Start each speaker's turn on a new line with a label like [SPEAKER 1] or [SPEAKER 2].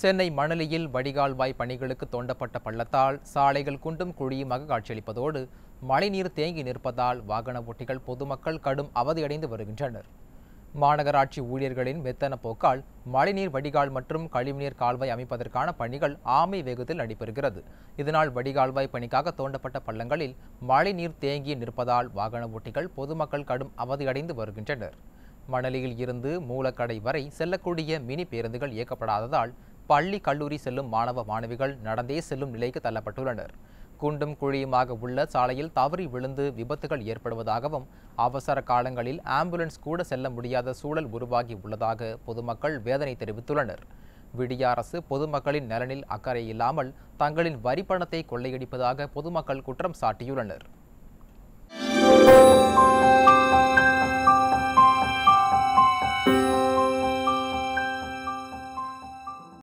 [SPEAKER 1] சென்னை மணலியில் வடிகால்வாய் பணிகளுக்கு தோண்டப்பட்ட பள்ளத்தால் சாலைகள் குண்டும் குழியுமாக காட்சியளிப்பதோடு மழைநீர் தேங்கி நிற்பதால் வாகன ஓட்டிகள் பொதுமக்கள் கடும் அவதியடைந்து வருகின்றனர் மாநகராட்சி ஊழியர்களின் மெத்தன போக்கால் மழைநீர் வடிகால் மற்றும் கழிவுநீர் கால்வாய் அமைப்பதற்கான பணிகள் ஆமை வேகத்தில் நடைபெறுகிறது இதனால் வடிகால்வாய் பணிக்காக தோண்டப்பட்ட பள்ளங்களில் மழைநீர் தேங்கி நிற்பதால் வாகன ஓட்டிகள் பொதுமக்கள் கடும் அவதியடைந்து வருகின்றனர் மணலியில் இருந்து மூலக்கடை வரை செல்லக்கூடிய மினி பேருந்துகள் இயக்கப்படாததால் பள்ளி கல்லூரி செல்லும் மாணவ மாணவிகள் நடந்தே செல்லும் நிலைக்கு தள்ளப்பட்டுள்ளனர் குண்டும் குழியுமாக உள்ள சாலையில் தவறி விழுந்து விபத்துகள் ஏற்படுவதாகவும் அவசர காலங்களில் ஆம்புலன்ஸ் கூட செல்ல முடியாத சூழல் உருவாகி உள்ளதாக பொதுமக்கள் வேதனை தெரிவித்துள்ளனர் விடிய அரசு பொதுமக்களின் நலனில் அக்கறை இல்லாமல் தங்களின் வரி பணத்தை கொள்ளையடிப்பதாக பொதுமக்கள் குற்றம் சாட்டியுள்ளனர்